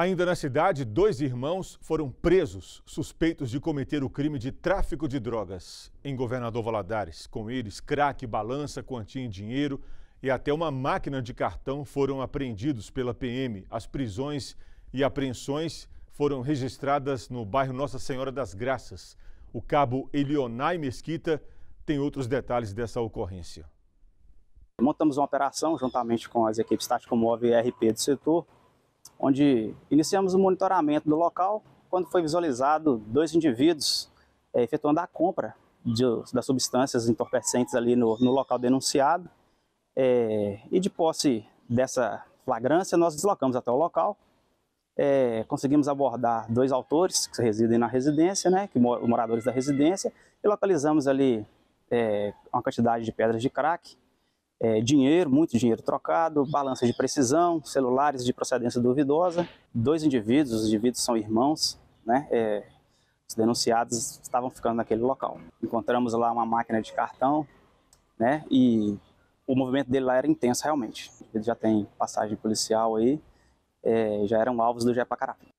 Ainda na cidade, dois irmãos foram presos, suspeitos de cometer o crime de tráfico de drogas em Governador Valadares. Com eles, crack, balança, quantia em dinheiro e até uma máquina de cartão foram apreendidos pela PM. As prisões e apreensões foram registradas no bairro Nossa Senhora das Graças. O cabo Elionai Mesquita tem outros detalhes dessa ocorrência. Montamos uma operação juntamente com as equipes Tático Móvel e RP do setor onde iniciamos o monitoramento do local quando foi visualizado dois indivíduos é, efetuando a compra de, das substâncias entorpecentes ali no, no local denunciado. É, e de posse dessa flagrância, nós deslocamos até o local, é, conseguimos abordar dois autores que residem na residência, né, que moradores da residência, e localizamos ali uma quantidade de pedras de crack, é, dinheiro, muito dinheiro trocado, balanças de precisão, celulares de procedência duvidosa. Dois indivíduos, os indivíduos são irmãos, né? É, os denunciados estavam ficando naquele local. Encontramos lá uma máquina de cartão, né? E o movimento dele lá era intenso realmente. Ele já tem passagem policial aí, é, já eram alvos do Jepacarapim.